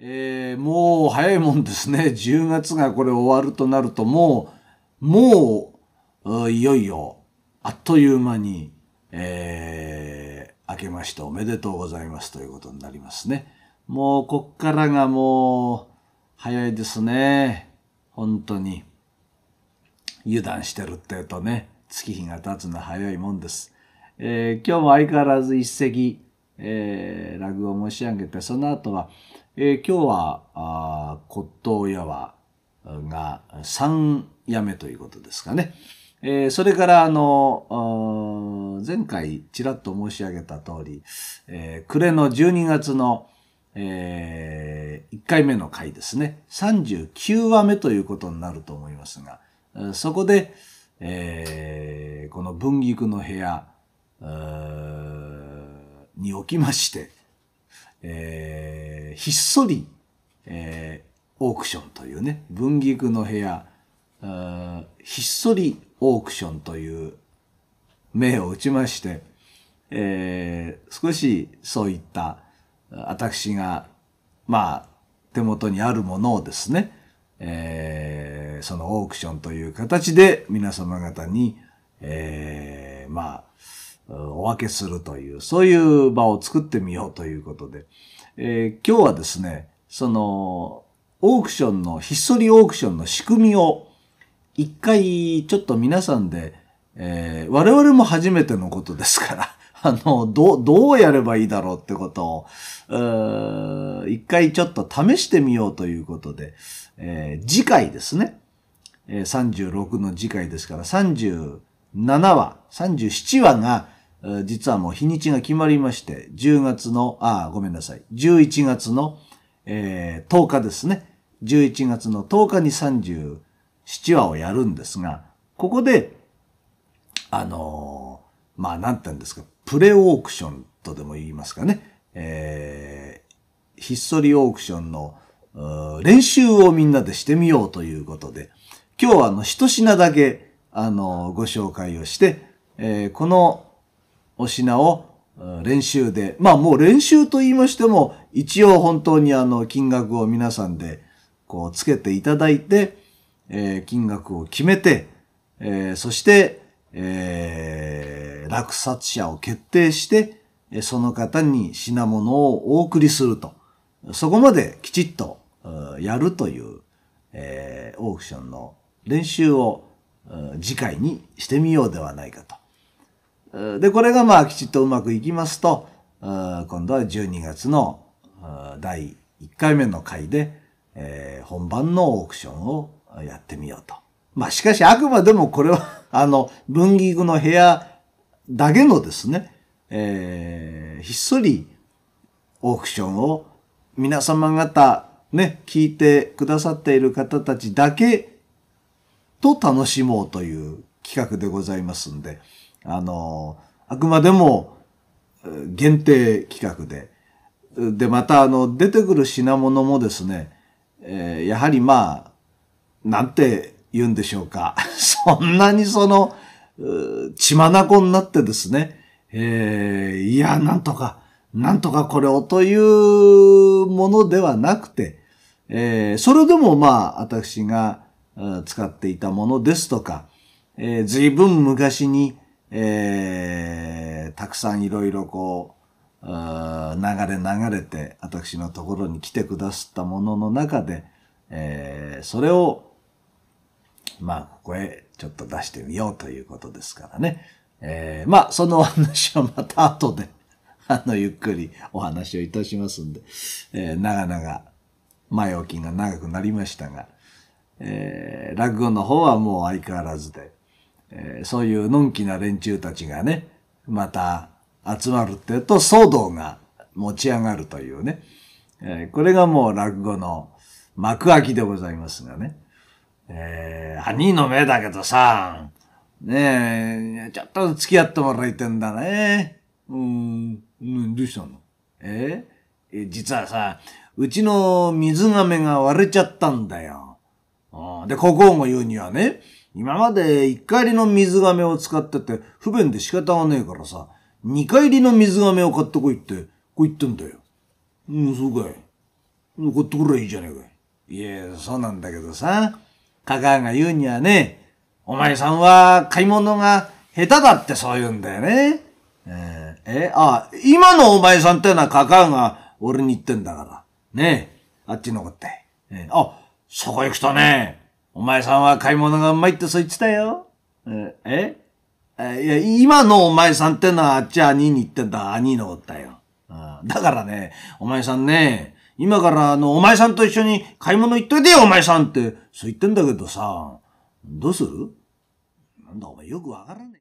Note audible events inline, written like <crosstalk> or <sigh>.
えー、もう早いもんですね。10 <laughs> 月がこれ終わるとなると、もう、もう、いよいよ、あっという間に、えー、明けましておめでとうございますということになりますね。もう、こっからがもう、早いですね。本当に。油断してるって言うとね、月日が経つのは早いもんです。えー、今日も相変わらず一席、えー、落語を申し上げて、その後は、えー、今日は骨董屋はが3夜目ということですかね。えー、それからあの前回ちらっと申し上げた通り、えー、暮れの12月の、えー、1回目の回ですね39話目ということになると思いますがそこで、えー、この文菊の部屋におきまして、えーひっそり、えー、オークションというね、文菊の部屋、ひっそりオークションという目を打ちまして、えー、少しそういった私が、まあ、手元にあるものをですね、えー、そのオークションという形で皆様方に、えー、まあ、お分けするという、そういう場を作ってみようということで、えー、今日はですね、その、オークションの、ひっそりオークションの仕組みを、一回、ちょっと皆さんで、えー、我々も初めてのことですから、<laughs> あの、ど、どうやればいいだろうってことを、一回ちょっと試してみようということで、えー、次回ですね、えー、36の次回ですから、37話、37話が、実はもう日にちが決まりまして、10月の、あ、ごめんなさい、11月の、えー、10日ですね。11月の10日に37話をやるんですが、ここで、あのー、まあ、なんて言うんですか、プレオークションとでも言いますかね、えー、ひっそりオークションの練習をみんなでしてみようということで、今日はあの、一品だけ、あのー、ご紹介をして、えー、このお品を練習で、まあもう練習と言いましても、一応本当にあの金額を皆さんでこうつけていただいて、えー、金額を決めて、えー、そして、えー、落札者を決定して、その方に品物をお送りすると。そこまできちっとやるという、えー、オークションの練習を次回にしてみようではないかと。で、これがまあきちっとうまくいきますと、今度は12月の第1回目の回で、えー、本番のオークションをやってみようと。まあしかしあくまでもこれは <laughs> あの、文具の部屋だけのですね、えー、ひっそりオークションを皆様方、ね、聞いてくださっている方たちだけと楽しもうという企画でございますんで、あの、あくまでも限定企画で、で、また、あの、出てくる品物もですね、えー、やはりまあ、なんて言うんでしょうか。<laughs> そんなにその、血まなこになってですね、えー、いや、なんとか、なんとかこれをというものではなくて、えー、それでもまあ、私が使っていたものですとか、えー、随分昔に、えー、たくさんいろいろこう、流れ流れて、私のところに来てくださったものの中で、えー、それを、まあ、ここへちょっと出してみようということですからね。えー、まあ、そのお話はまた後で、<laughs> あの、ゆっくりお話をいたしますんで、えー、長々、前置きが長くなりましたが、えー、落語の方はもう相変わらずで、えー、そういうのんきな連中たちがね、また集まるって言うと騒動が持ち上がるというね、えー、これがもう落語の幕開きでございますがね。えー、兄の目だけどさ、ねえ、ちょっと付き合ってもらいてんだね。うん、どうしたのえー、実はさ、うちの水亀が割れちゃったんだよ。で、国王も言うにはね、今まで一回入りの水亀を使ってて不便で仕方がねえからさ、二回入りの水亀を買ってこいって、こう言ってんだよ。うん、そうかい。買ってこらゃいいじゃねえかい。いえ、そうなんだけどさ、カカが言うにはね、お前さんは買い物が下手だってそう言うんだよね。えあ、今のお前さんってのはカカが俺に言ってんだから。ねえ、あっちのこって。えあ、そこ行くとね、お前さんは買い物がうまいってそう言ってたよ。ええいや、今のお前さんってのはあっち兄に言ってた兄のおったよ。だからね、お前さんね、今からあの、お前さんと一緒に買い物行っといてよ、お前さんって、そう言ってんだけどさ、どうするなんだお前よくわからねえ。